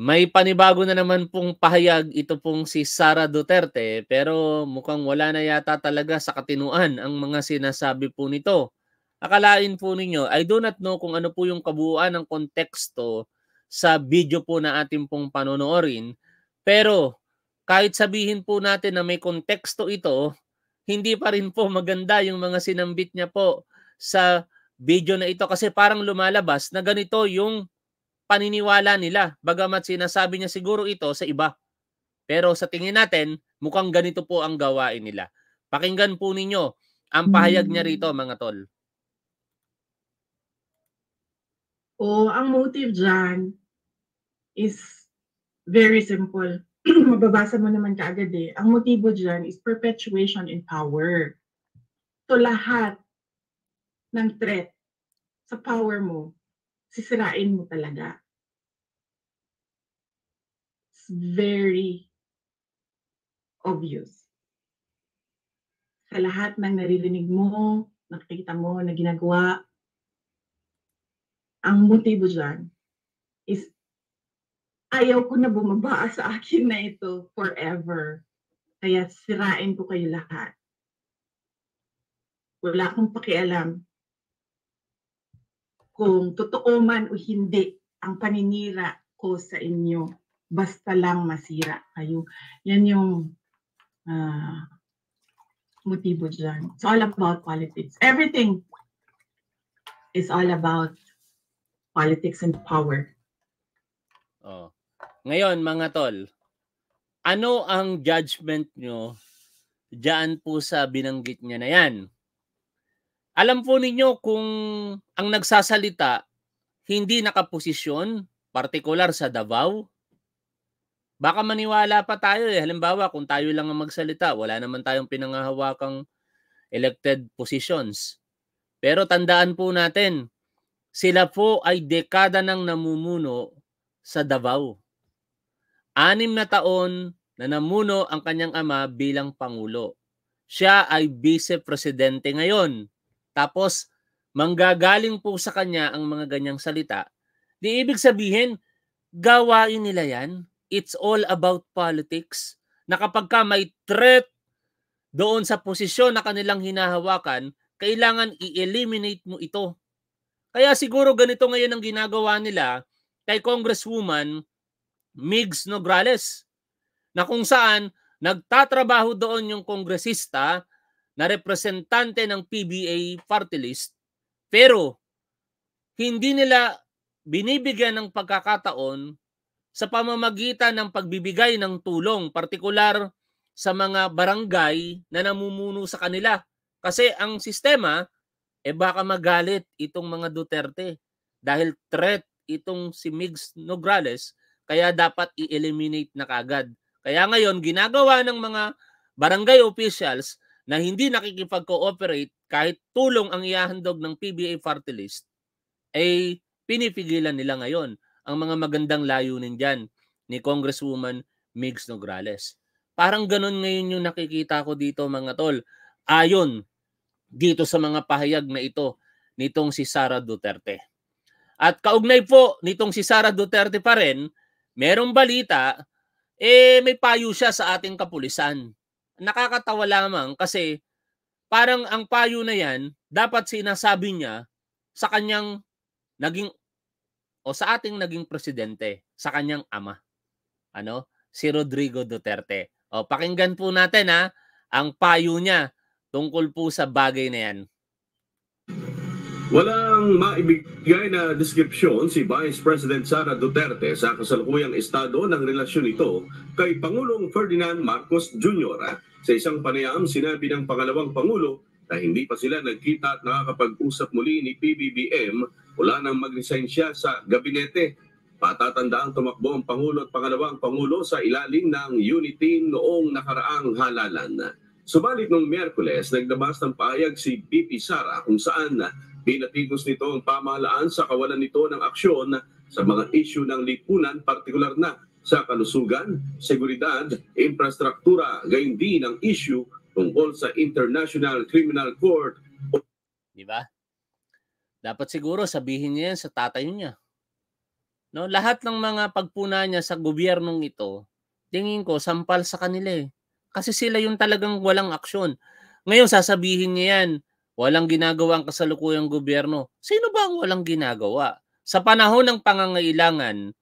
May panibago na naman pong pahayag ito pong si Sara Duterte pero mukhang wala na yata talaga sa katinuan ang mga sinasabi po nito. Akalain po ninyo, I do not know kung ano po yung kabuuan ng konteksto sa video po na ating pong panonoorin pero kahit sabihin po natin na may konteksto ito, hindi pa rin po maganda yung mga sinambit niya po sa video na ito kasi parang lumalabas na ganito yung paniniwala nila. Bagamat sinasabi niya siguro ito sa iba. Pero sa tingin natin, mukhang ganito po ang gawain nila. Pakinggan po ninyo ang pahayag niya rito hmm. mga tol. O oh, ang motive dyan is very simple. Mababasa mo naman kaagad eh. Ang motibo dyan is perpetuation in power. So lahat ng threat sa power mo, sisirain mo talaga very obvious. Sa lahat ng naririnig mo, nakikita mo na ginagawa, ang motibo dyan is ayaw ko na bumaba sa akin na ito forever. Kaya sirain ko kayo lahat. Wala akong pakialam kung totoo man o hindi ang paninira ko sa inyo basta lang masira kayo. Yan yung uh, motibo dyan. It's all about politics. Everything is all about politics and power. Oh. Ngayon, mga tol, ano ang judgment nyo dyan po sa binanggit niya na yan? Alam po ninyo kung ang nagsasalita hindi nakaposisyon, particular sa Davao, baka maniwala pa tayo eh. Halimbawa, kung tayo lang ang magsalita, wala naman tayong pinangahawakang elected positions. Pero tandaan po natin, sila po ay dekada nang namumuno sa Davao. Anim na taon na namuno ang kanyang ama bilang pangulo. Siya ay vice-presidente ngayon. Tapos, manggagaling po sa kanya ang mga ganyang salita. Di ibig sabihin, gawain nila yan it's all about politics na kapag ka may threat doon sa posisyon na kanilang hinahawakan, kailangan i-eliminate mo ito. Kaya siguro ganito ngayon ang ginagawa nila kay Congresswoman Migs Nograles na kung saan nagtatrabaho doon yung kongresista na representante ng PBA party list pero hindi nila binibigyan ng pagkakataon sa pamamagitan ng pagbibigay ng tulong, partikular sa mga barangay na namumuno sa kanila. Kasi ang sistema, eh baka magalit itong mga Duterte dahil threat itong si Migs Nograles kaya dapat i-eliminate na kagad. Kaya ngayon, ginagawa ng mga barangay officials na hindi nakikipag-cooperate kahit tulong ang iahandog ng PBA party ay eh, pinipigilan nila ngayon ang mga magandang layunin dyan ni Congresswoman Migs Nograles. Parang ganun ngayon yung nakikita ko dito mga tol. Ayon dito sa mga pahayag na ito nitong si Sara Duterte. At kaugnay po nitong si Sara Duterte pa rin, merong balita, eh may payo siya sa ating kapulisan. Nakakatawa lamang kasi parang ang payo na yan dapat sinasabi niya sa kanyang naging o sa ating naging presidente, sa kanyang ama. Ano? Si Rodrigo Duterte. O pakinggan po natin ha, ang payo niya tungkol po sa bagay na yan. Walang maibigay na deskripsyon si Vice President Sara Duterte sa kasalukuyang estado ng relasyon nito kay Pangulong Ferdinand Marcos Jr. Sa isang panayam, sinabi ng pangalawang Pangulo na hindi pa sila nagkita at nakakapag-usap muli ni PBBM mula nang mag-resign siya sa gabinete. Patatandaan tumakbo ang Pangulo at pangalawang Pangulo sa ilalim ng unity noong nakaraang halalan. Subalit noong Miyerkules, naglabas ng payag si BP Sara kung saan Pinatigos nito ang pamahalaan sa kawalan nito ng aksyon sa mga isyu ng lipunan, partikular na sa kalusugan, seguridad, infrastruktura, gayon din ang isyu tungkol sa International Criminal Court. Di ba? Dapat siguro sabihin niya yan sa tatay niya. No, lahat ng mga pagpuna niya sa gobyernong ito, tingin ko sampal sa kanila eh. Kasi sila yung talagang walang aksyon. Ngayon sasabihin niya yan, walang ginagawa ang kasalukuyang gobyerno. Sino ba ang walang ginagawa? Sa panahon ng pangangailangan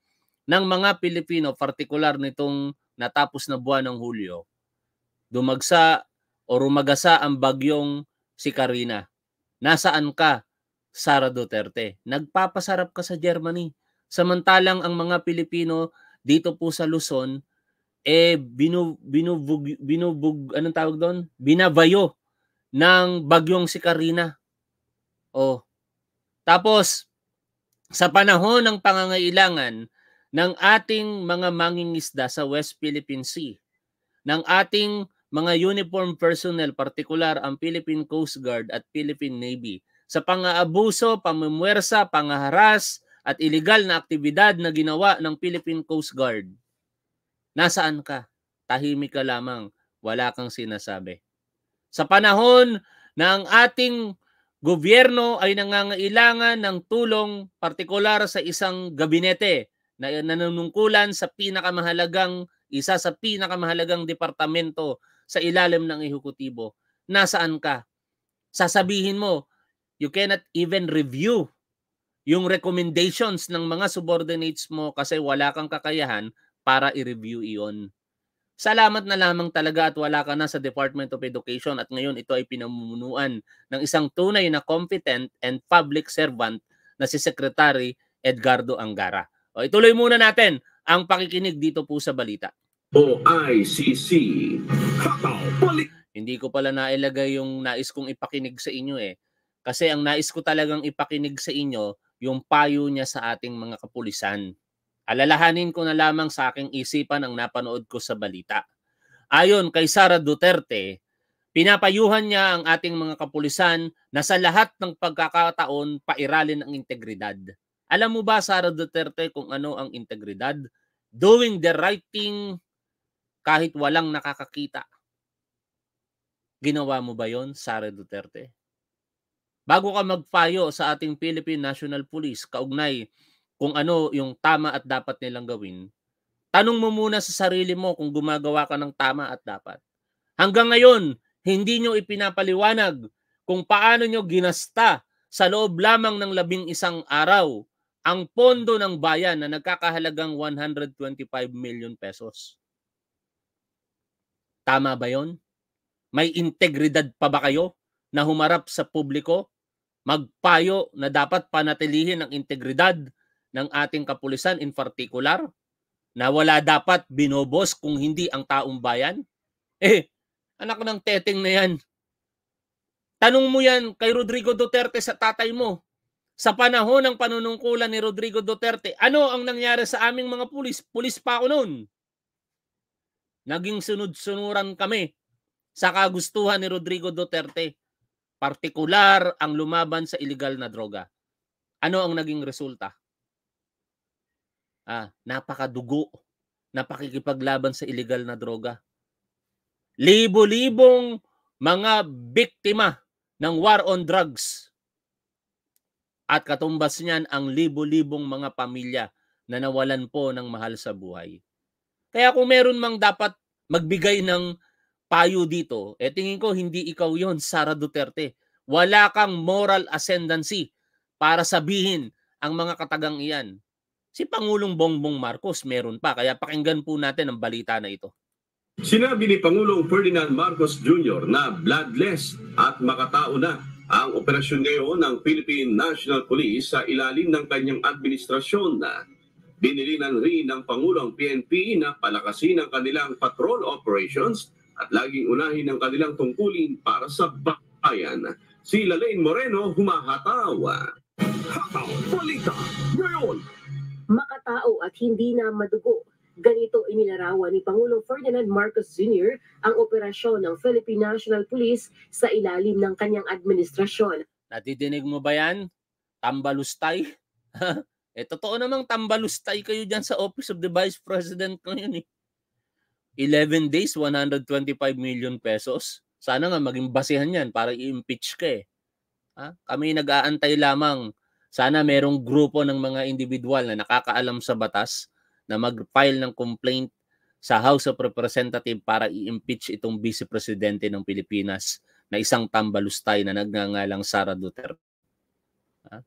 ng mga Pilipino, partikular nitong natapos na buwan ng Hulyo, dumagsa o rumagasa ang bagyong si Karina. Nasaan ka, Sara Duterte? Nagpapasarap ka sa Germany. Samantalang ang mga Pilipino dito po sa Luzon, eh binu, binubug, binubug, anong tawag doon? Binabayo ng bagyong si Karina. Oh. Tapos, sa panahon ng pangangailangan ng ating mga mangingisda sa West Philippine Sea, ng ating mga uniform personnel, partikular ang Philippine Coast Guard at Philippine Navy, sa pang-aabuso, pamumwersa, pangaharas, at ilegal na aktibidad na ginawa ng Philippine Coast Guard. Nasaan ka? Tahimik ka lamang. Wala kang sinasabi. Sa panahon na ang ating gobyerno ay nangangailangan ng tulong partikular sa isang gabinete na nanunungkulan sa pinakamahalagang isa sa pinakamahalagang departamento sa ilalim ng ehekutibo, nasaan ka? Sasabihin mo, you cannot even review yung recommendations ng mga subordinates mo kasi wala kang kakayahan para i-review iyon. Salamat na lamang talaga at wala ka na sa Department of Education at ngayon ito ay pinamumunuan ng isang tunay na competent and public servant na si Secretary Edgardo Angara. O, ituloy muna natin ang pakikinig dito po sa balita o ICC. Hindi ko pala nailagay yung nais kong ipakinig sa inyo eh. Kasi ang nais ko talagang ipakinig sa inyo, yung payo niya sa ating mga kapulisan. Alalahanin ko na lamang sa aking isipan ang napanood ko sa balita. Ayon kay Sara Duterte, pinapayuhan niya ang ating mga kapulisan na sa lahat ng pagkakataon pairalin ang integridad. Alam mo ba Sara Duterte kung ano ang integridad? Doing the right thing kahit walang nakakakita. Ginawa mo ba yon, Sara Duterte? Bago ka magpayo sa ating Philippine National Police, kaugnay kung ano yung tama at dapat nilang gawin, tanong mo muna sa sarili mo kung gumagawa ka ng tama at dapat. Hanggang ngayon, hindi nyo ipinapaliwanag kung paano nyo ginasta sa loob lamang ng labing isang araw ang pondo ng bayan na nagkakahalagang 125 million pesos. Tama ba yon? May integridad pa ba kayo na humarap sa publiko? Magpayo na dapat panatilihin ang integridad ng ating kapulisan in particular? Na wala dapat binobos kung hindi ang taong bayan? Eh, anak ng teteng na yan. Tanong mo yan kay Rodrigo Duterte sa tatay mo. Sa panahon ng panunungkulan ni Rodrigo Duterte, ano ang nangyari sa aming mga pulis? Pulis pa ako noon. Naging sunod-sunuran kami sa kagustuhan ni Rodrigo Duterte, partikular ang lumaban sa ilegal na droga. Ano ang naging resulta? Ah, napakadugo, pakikipaglaban sa ilegal na droga. Libo-libong mga biktima ng war on drugs. At katumbas niyan ang libo-libong mga pamilya na nawalan po ng mahal sa buhay. Kaya kung meron mang dapat magbigay ng payo dito, eh tingin ko hindi ikaw yon Sara Duterte. Wala kang moral ascendancy para sabihin ang mga katagang iyan. Si Pangulong Bongbong Marcos meron pa, kaya pakinggan po natin ang balita na ito. Sinabi ni Pangulong Ferdinand Marcos Jr. na bloodless at makatao na ang operasyon ngayon ng Philippine National Police sa ilalim ng kanyang administrasyon na Binilinan rin ng Pangulong PNP na palakasin ang kanilang patrol operations at laging unahin ang kanilang tungkulin para sa bayan. Si Lalaine Moreno humahataw. Hataw, balita, ngayon! Makatao at hindi na madugo. Ganito inilarawan ni Pangulong Ferdinand Marcos Jr. ang operasyon ng Philippine National Police sa ilalim ng kanyang administrasyon. Natidinig mo ba yan? Tambalustay? Eh, totoo namang tambalustay kayo dyan sa Office of the Vice President ngayon eh. 11 days, 125 million pesos. Sana nga maging basihan yan para i-impeach ka eh. Ha? Kami nag-aantay lamang. Sana merong grupo ng mga individual na nakakaalam sa batas na mag-file ng complaint sa House of Representatives para i-impeach itong Vice Presidente ng Pilipinas na isang tambalustay na nagngangalang Sara Duterte. Ha?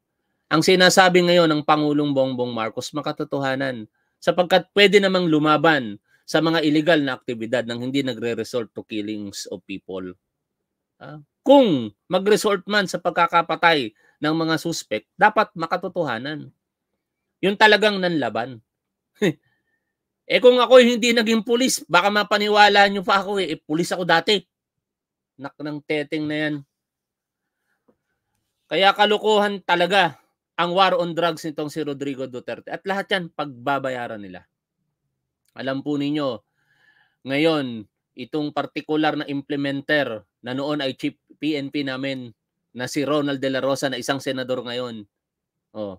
ang sinasabi ngayon ng Pangulong Bongbong Marcos makatotohanan sapagkat pwede namang lumaban sa mga illegal na aktibidad nang hindi nagre-resort to killings of people. Ah, kung mag-resort man sa pagkakapatay ng mga suspect, dapat makatotohanan. Yun talagang nanlaban. eh kung ako hindi naging pulis, baka mapaniwala nyo pa ako eh. eh pulis ako dati. Nak ng teteng na yan. Kaya kalukuhan talaga ang war on drugs nitong si Rodrigo Duterte. At lahat yan, pagbabayaran nila. Alam po ninyo, ngayon, itong partikular na implementer na noon ay chief PNP namin na si Ronald De La Rosa na isang senador ngayon. Oh,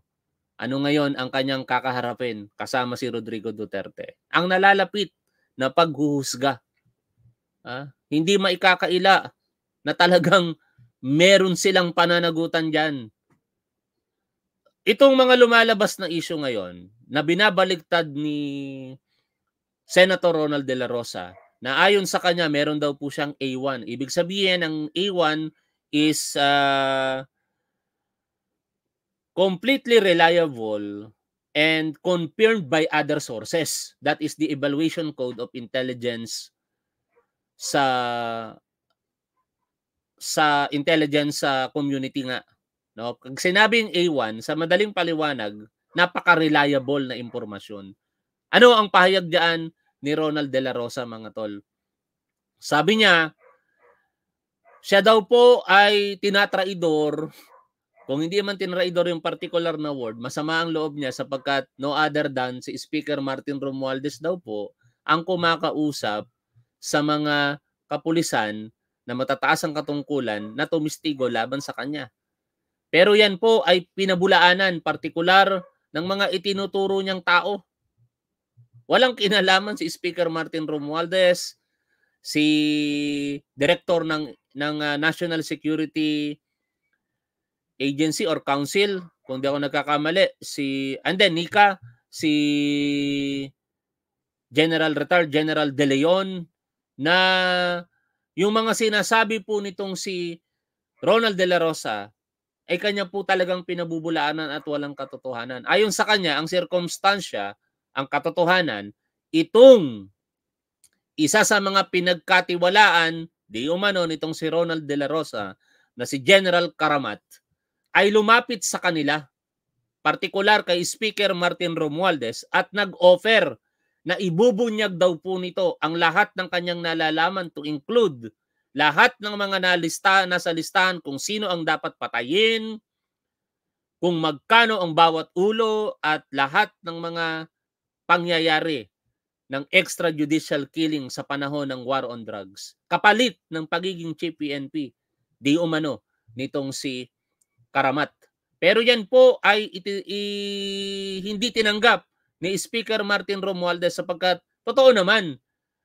ano ngayon ang kanyang kakaharapin kasama si Rodrigo Duterte? Ang nalalapit na paghuhusga. Ah, hindi maikakaila na talagang meron silang pananagutan diyan itong mga lumalabas na issue ngayon na binabaliktad ni Senator Ronald De La Rosa na ayon sa kanya meron daw po siyang A1. Ibig sabihin ang A1 is uh, completely reliable and confirmed by other sources. That is the Evaluation Code of Intelligence sa sa intelligence sa community nga No? Pag sinabing A1, sa madaling paliwanag, napaka-reliable na impormasyon. Ano ang pahayag diyan ni Ronald De La Rosa, mga tol? Sabi niya, siya daw po ay tinatraidor. Kung hindi man tinraidor yung particular na word, masama ang loob niya sapagkat no other than si Speaker Martin Romualdez daw po ang kumakausap sa mga kapulisan na matataas ang katungkulan na tumistigo laban sa kanya. Pero yan po ay pinabulaanan, partikular ng mga itinuturo niyang tao. Walang kinalaman si Speaker Martin Romualdez, si Director ng, ng ah, National Security Agency or Council, kung di ako nagkakamali, si, and then Nika, si General Retard, General De Leon, na yung mga sinasabi po nitong si Ronald De La Rosa ay eh, kanya po talagang pinabubulaanan at walang katotohanan. Ayon sa kanya, ang sirkumstansya, ang katotohanan, itong isa sa mga pinagkatiwalaan di umano nitong si Ronald De La Rosa na si General Karamat ay lumapit sa kanila, partikular kay Speaker Martin Romualdez at nag-offer na ibubunyag daw po nito ang lahat ng kanyang nalalaman to include lahat ng mga nalista, na sa listahan kung sino ang dapat patayin, kung magkano ang bawat ulo at lahat ng mga pangyayari ng extrajudicial killing sa panahon ng war on drugs. Kapalit ng pagiging chief PNP, di umano nitong si Karamat. Pero yan po ay iti, i, hindi tinanggap ni Speaker Martin Romualdez sapagkat totoo naman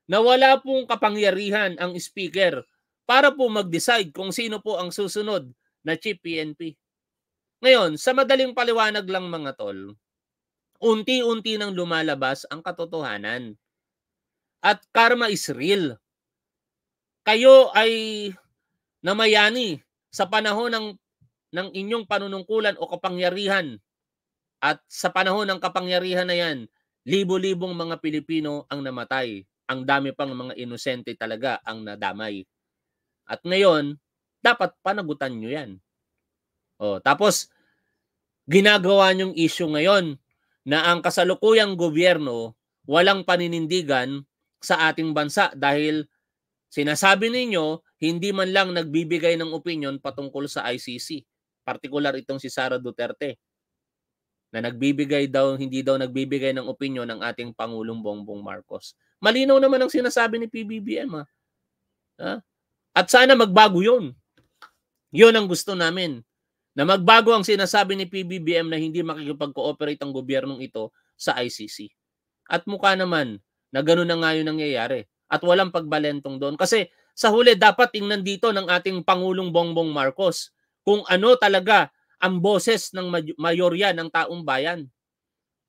na wala pong kapangyarihan ang Speaker para po mag-decide kung sino po ang susunod na chief PNP. Ngayon, sa madaling paliwanag lang mga tol, unti-unti nang lumalabas ang katotohanan. At karma is real. Kayo ay namayani sa panahon ng ng inyong panunungkulan o kapangyarihan. At sa panahon ng kapangyarihan na 'yan, libo-libong mga Pilipino ang namatay. Ang dami pang mga inosente talaga ang nadamay. At ngayon, dapat panagutan nyo yan. O, oh, tapos, ginagawa nyong issue ngayon na ang kasalukuyang gobyerno walang paninindigan sa ating bansa dahil sinasabi ninyo hindi man lang nagbibigay ng opinion patungkol sa ICC. Partikular itong si Sara Duterte na nagbibigay daw, hindi daw nagbibigay ng opinion ng ating Pangulong Bongbong Marcos. Malinaw naman ang sinasabi ni PBBM ha. Ah. Ah? ha? At sana magbago yon. Yon ang gusto namin. Na magbago ang sinasabi ni PBBM na hindi makikipag-cooperate ang gobyernong ito sa ICC. At mukha naman na gano'n na nga yun nangyayari. At walang pagbalentong doon. Kasi sa huli dapat tingnan dito ng ating Pangulong Bongbong Marcos kung ano talaga ang boses ng mayorya ng taong bayan.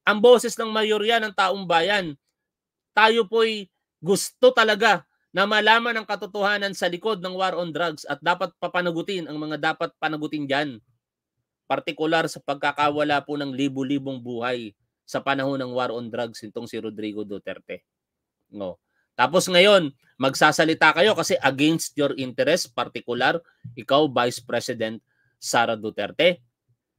Ang boses ng mayorya ng taong bayan, tayo po'y gusto talaga na malaman ang katotohanan sa likod ng war on drugs at dapat papanagutin ang mga dapat panagutin dyan. Partikular sa pagkakawala po ng libu-libong buhay sa panahon ng war on drugs nitong si Rodrigo Duterte. No. Tapos ngayon, magsasalita kayo kasi against your interest, partikular, ikaw Vice President Sara Duterte.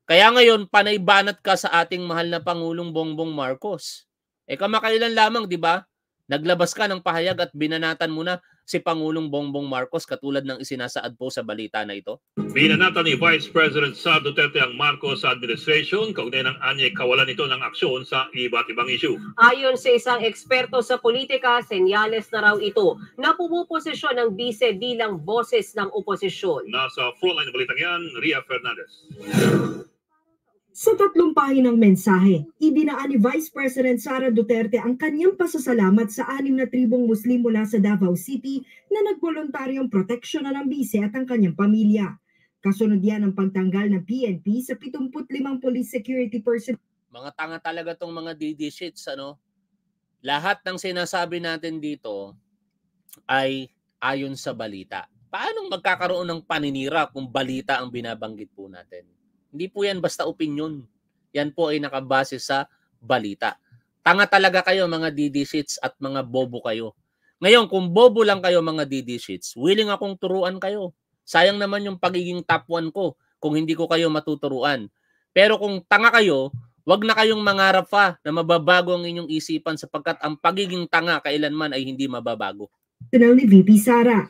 Kaya ngayon, panay ka sa ating mahal na Pangulong Bongbong Marcos. Eh kamakailan lamang, di ba? Naglabas ka ng pahayag at binanatan mo na si Pangulong Bongbong Marcos katulad ng isinasaad po sa balita na ito? Binanatan ni Vice President Sara Duterte ang Marcos administration kaugnay ng anye kawalan nito ng aksyon sa iba't ibang issue. Ayon sa isang eksperto sa politika, senyales na raw ito na pumuposisyon ng vice bilang boses ng oposisyon. Nasa frontline ng balitang yan, Ria Fernandez. Sa tatlong pahinang mensahe, idinaan ni Vice President Sara Duterte ang kanyang pasasalamat sa anim na tribong Muslim mula sa Davao City na nagbolontaryong proteksyonan ng bise at ang kanyang pamilya. Kasunod yan ang pagtanggal ng PNP sa 75 police security person. Mga tanga talaga tong mga DD sheets, ano? Lahat ng sinasabi natin dito ay ayon sa balita. Paanong magkakaroon ng paninira kung balita ang binabanggit po natin? Hindi po yan basta opinion. Yan po ay nakabase sa balita. Tanga talaga kayo mga DD sheets at mga bobo kayo. Ngayon, kung bobo lang kayo mga DD sheets, willing akong turuan kayo. Sayang naman yung pagiging top 1 ko kung hindi ko kayo matuturuan. Pero kung tanga kayo, wag na kayong mangarap pa na mababago ang inyong isipan sapagkat ang pagiging tanga kailanman ay hindi mababago. Tunaw ni VP Sara,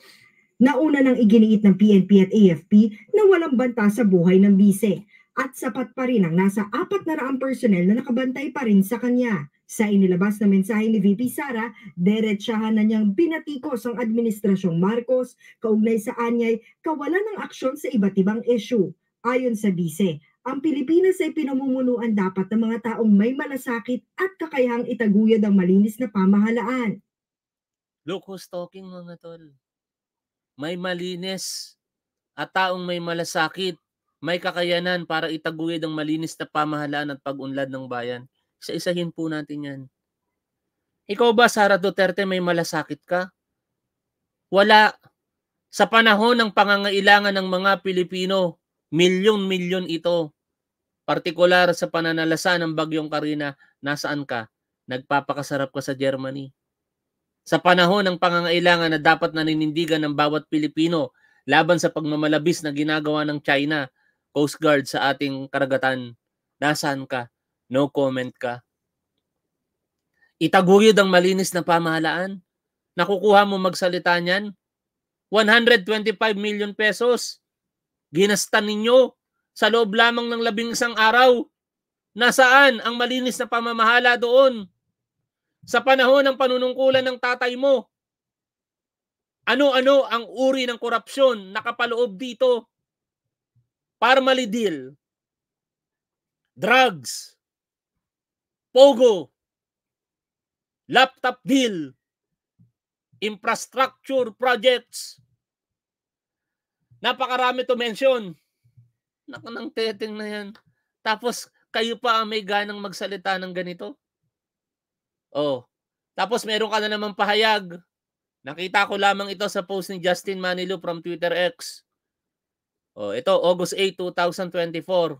Nauna nang iginiit ng PNP at AFP na walang banta sa buhay ng bise at sapat pa rin ang nasa apat na personnel na nakabantay pa rin sa kanya. Sa inilabas na mensahe ni VP Sara, diretsyahan na niyang binatikos ang Administrasyong Marcos kaugnay sa anyay kawalan ng aksyon sa iba't ibang issue. Ayon sa bise, ang Pilipinas ay pinamumunuan dapat ng mga taong may malasakit at kakayahang itaguyod ang malinis na pamahalaan. Low cost talking mga tol may malinis at taong may malasakit, may kakayanan para itaguyod ang malinis na pamahalaan at pag-unlad ng bayan. Isa-isahin po natin yan. Ikaw ba, Sara Duterte, may malasakit ka? Wala. Sa panahon ng pangangailangan ng mga Pilipino, milyon-milyon ito. Partikular sa pananalasa ng Bagyong Karina, nasaan ka? Nagpapakasarap ka sa Germany sa panahon ng pangangailangan na dapat naninindigan ng bawat Pilipino laban sa pagmamalabis na ginagawa ng China Coast Guard sa ating karagatan. Nasaan ka? No comment ka. Itaguyod ang malinis na pamahalaan. Nakukuha mo magsalita niyan? 125 million pesos. Ginasta ninyo sa loob lamang ng labing isang araw. Nasaan ang malinis na pamamahala doon? sa panahon ng panunungkulan ng tatay mo. Ano-ano ang uri ng korupsyon nakapaloob dito? deal. drugs, pogo, laptop deal, infrastructure projects. Napakarami to mention. Nakanang teteng na yan. Tapos kayo pa may ganang magsalita ng ganito. Oh. Tapos meron ka na naman pahayag. Nakita ko lamang ito sa post ni Justin Manilu from Twitter X. Oh, ito August 8, 2024.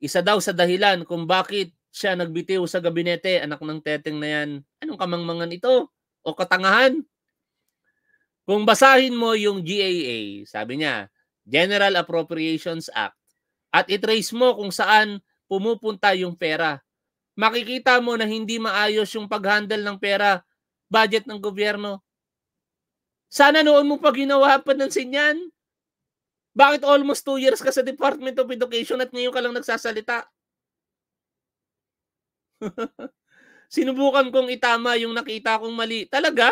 Isa daw sa dahilan kung bakit siya nagbitiw sa gabinete, anak ng teteng na yan. Anong kamangmangan ito? O katangahan? Kung basahin mo yung GAA, sabi niya, General Appropriations Act, at itrace mo kung saan pumupunta yung pera makikita mo na hindi maayos yung paghandle ng pera, budget ng gobyerno. Sana noon mo pa ginawa ng sinyan. Bakit almost two years ka sa Department of Education at ngayon ka lang nagsasalita? Sinubukan kong itama yung nakita kong mali. Talaga?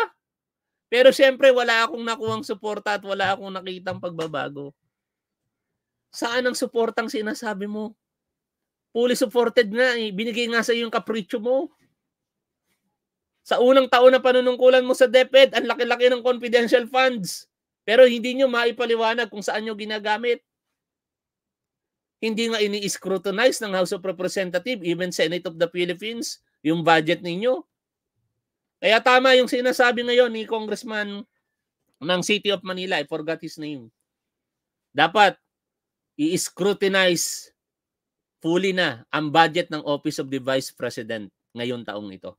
Pero siyempre wala akong nakuhang suporta at wala akong nakitang pagbabago. Saan ang suportang sinasabi mo? fully supported na eh. Binigay nga sa iyo yung kapritsyo mo. Sa unang taon na panunungkulan mo sa DepEd, ang laki-laki ng confidential funds. Pero hindi nyo maipaliwanag kung saan nyo ginagamit. Hindi nga ini-scrutinize ng House of Representatives, even Senate of the Philippines, yung budget ninyo. Kaya tama yung sinasabi ngayon ni Congressman ng City of Manila, I forgot his name. Dapat i-scrutinize puli na ang budget ng Office of the Vice President ngayong taong ito.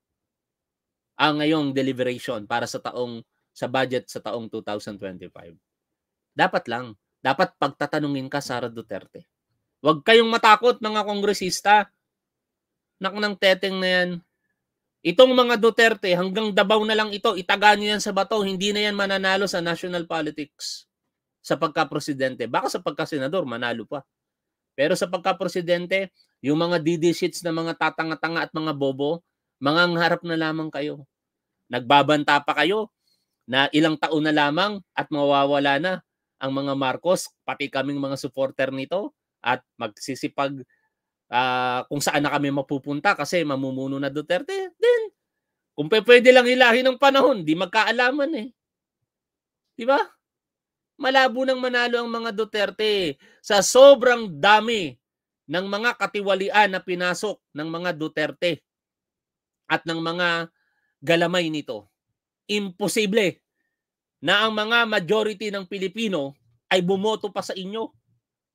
Ang ah, ngayong deliberation para sa taong sa budget sa taong 2025. Dapat lang, dapat pagtatanungin ka Sara Duterte. Huwag kayong matakot mga kongresista. Naku ng teteng na yan. Itong mga Duterte, hanggang dabaw na lang ito, itaga niyo yan sa bato, hindi na yan mananalo sa national politics sa pagka-presidente. Baka sa pagka-senador, manalo pa. Pero sa pagka-presidente, yung mga DD sheets na mga tatanga-tanga at mga bobo, mga harap na lamang kayo. Nagbabanta pa kayo na ilang taon na lamang at mawawala na ang mga Marcos, pati kaming mga supporter nito at magsisipag uh, kung saan na kami mapupunta kasi mamumuno na Duterte. Then, kung pwede lang ilahin ng panahon, di magkaalaman eh. Di ba? malabo nang manalo ang mga Duterte sa sobrang dami ng mga katiwalian na pinasok ng mga Duterte at ng mga galamay nito. Imposible na ang mga majority ng Pilipino ay bumoto pa sa inyo.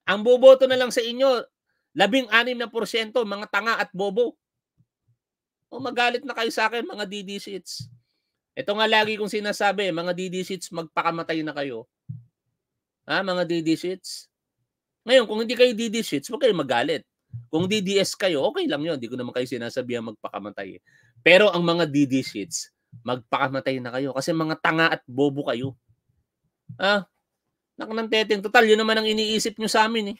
Ang boboto na lang sa inyo, labing anim na porsyento, mga tanga at bobo. O magalit na kayo sa akin, mga DD seats. Ito nga lagi kong sinasabi, mga DD seats, magpakamatay na kayo Ha, mga DD sheets? Ngayon, kung hindi kayo DD sheets, huwag kayo magalit. Kung DDS kayo, okay lang yun. Hindi ko naman kayo sinasabihan magpakamatay. Eh. Pero ang mga DD sheets, magpakamatay na kayo kasi mga tanga at bobo kayo. Ha? naku ng teteng. Total, yun naman ang iniisip nyo sa amin eh.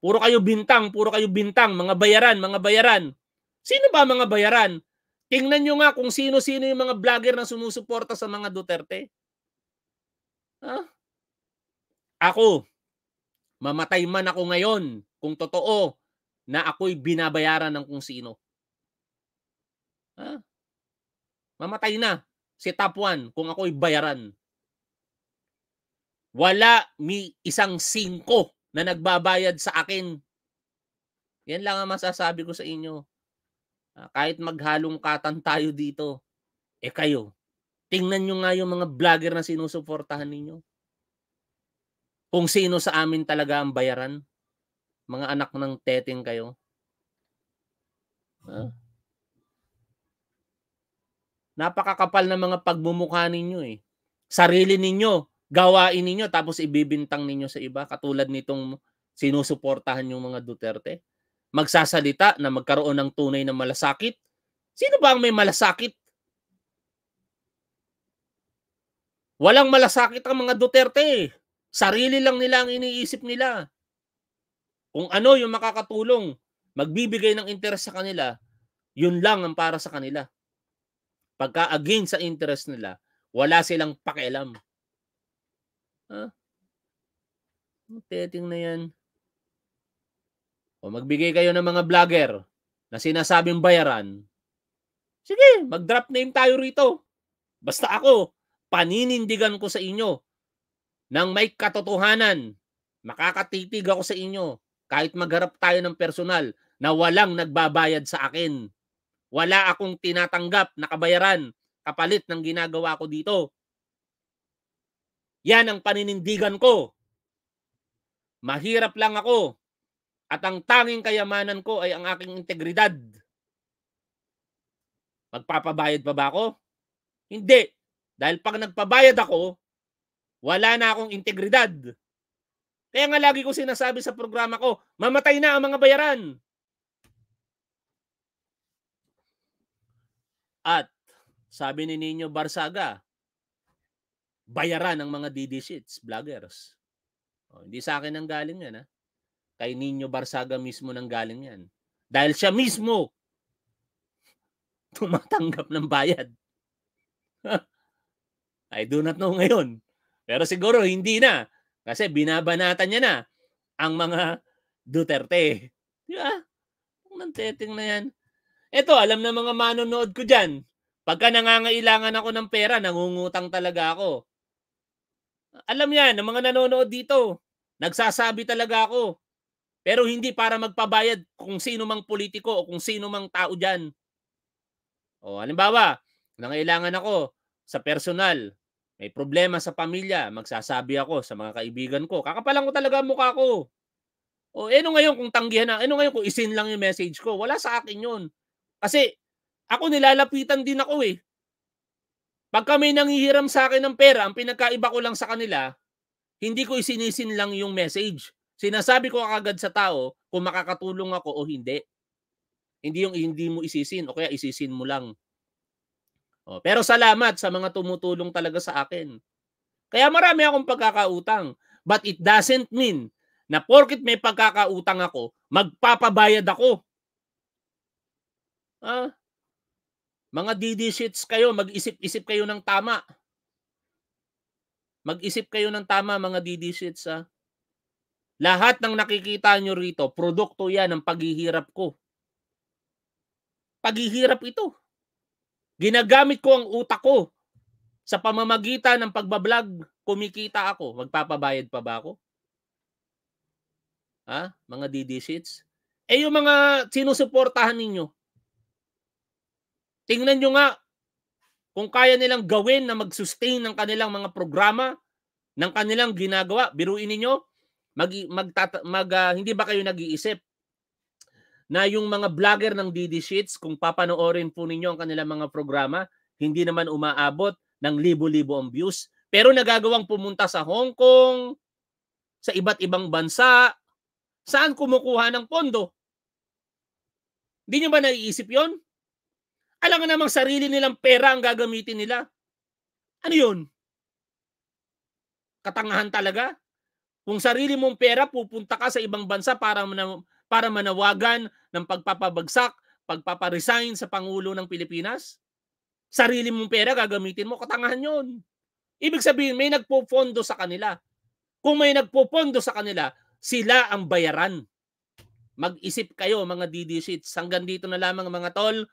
Puro kayo bintang, puro kayo bintang. Mga bayaran, mga bayaran. Sino ba mga bayaran? Tingnan nyo nga kung sino-sino yung mga vlogger na sumusuporta sa mga Duterte. Ah, ako, mamatay man ako ngayon kung totoo na ako'y binabayaran ng kung sino. Ha? Mamatay na si top 1 kung ako'y bayaran. Wala mi isang singko na nagbabayad sa akin. Yan lang ang masasabi ko sa inyo. Ah, kahit maghalong katan tayo dito, eh kayo, tingnan nyo nga yung mga vlogger na sinusuportahan ninyo. Kung sino sa amin talaga ang bayaran, mga anak ng teteng kayo. Huh? Ah. Napakakapal na mga pagmumukha ninyo eh. Sarili ninyo, gawain ninyo, tapos ibibintang ninyo sa iba. Katulad nitong sinusuportahan yung mga Duterte. Magsasalita na magkaroon ng tunay na malasakit. Sino ba ang may malasakit? Walang malasakit ang mga Duterte eh. Sarili lang nila ang iniisip nila. Kung ano yung makakatulong, magbibigay ng interes sa kanila, yun lang ang para sa kanila. Pagka against sa interest nila, wala silang pakialam. Ha? Huh? Teting na yan. O magbigay kayo ng mga vlogger na sinasabing bayaran. Sige, mag-drop name tayo rito. Basta ako, paninindigan ko sa inyo nang may katotohanan, makakatitig ako sa inyo kahit magharap tayo ng personal na walang nagbabayad sa akin. Wala akong tinatanggap na kabayaran kapalit ng ginagawa ko dito. Yan ang paninindigan ko. Mahirap lang ako at ang tanging kayamanan ko ay ang aking integridad. Magpapabayad pa ba ako? Hindi. Dahil pag nagpabayad ako, wala na akong integridad. Kaya nga lagi ko sinasabi sa programa ko, mamatay na ang mga bayaran. At sabi ni Ninyo Barsaga, bayaran ang mga DD sheets, vloggers. Oh, hindi sa akin ang galing yan. Ha? Ah. Kay Ninyo Barsaga mismo nang galing yan. Dahil siya mismo tumatanggap ng bayad. I do not know ngayon pero siguro hindi na kasi binabanatan niya na ang mga Duterte. Di ba? Ang na yan. Ito, alam na mga manonood ko dyan. Pagka nangangailangan ako ng pera, nangungutang talaga ako. Alam yan, ng mga nanonood dito, nagsasabi talaga ako. Pero hindi para magpabayad kung sino mang politiko o kung sino mang tao dyan. O halimbawa, nangailangan ako sa personal, may problema sa pamilya, magsasabi ako sa mga kaibigan ko. Kakapalan ko talaga mukha ko. O eh, ano ngayon kung tanggihan na, ano ngayon kung isin lang yung message ko? Wala sa akin yun. Kasi ako nilalapitan din ako eh. Pag kami nanghihiram sa akin ng pera, ang pinagkaiba ko lang sa kanila, hindi ko isinisin lang yung message. Sinasabi ko agad sa tao kung makakatulong ako o hindi. Hindi yung hindi mo isisin o kaya isisin mo lang. O, oh, pero salamat sa mga tumutulong talaga sa akin. Kaya marami akong pagkakautang. But it doesn't mean na porkit may pagkakautang ako, magpapabayad ako. Ah, mga DD sheets kayo, mag-isip-isip kayo ng tama. Mag-isip kayo ng tama mga DD sheets. Ah. Lahat ng nakikita nyo rito, produkto yan ng paghihirap ko. Paghihirap ito. Ginagamit ko ang utak ko sa pamamagitan ng pagbablog. Kumikita ako. Magpapabayad pa ba ako? Ha? Mga DD sheets? Eh yung mga sinusuportahan ninyo. Tingnan nyo nga kung kaya nilang gawin na mag-sustain ng kanilang mga programa, ng kanilang ginagawa. Biruin ninyo, mag, mag, mag, uh, hindi ba kayo nag-iisip na yung mga vlogger ng DD Sheets, kung papanoorin po ninyo ang kanilang mga programa, hindi naman umaabot ng libo-libo ang views. Pero nagagawang pumunta sa Hong Kong, sa iba't ibang bansa, saan kumukuha ng pondo? Hindi nyo ba naiisip yon? Alam nga namang sarili nilang pera ang gagamitin nila. Ano yun? Katangahan talaga? Kung sarili mong pera, pupunta ka sa ibang bansa para para manawagan ng pagpapabagsak, pagpaparesign sa Pangulo ng Pilipinas? Sarili mong pera gagamitin mo, katangahan yon. Ibig sabihin, may nagpo nagpopondo sa kanila. Kung may nagpo nagpopondo sa kanila, sila ang bayaran. Mag-isip kayo mga DD sheets. Hanggang dito na lamang mga tol.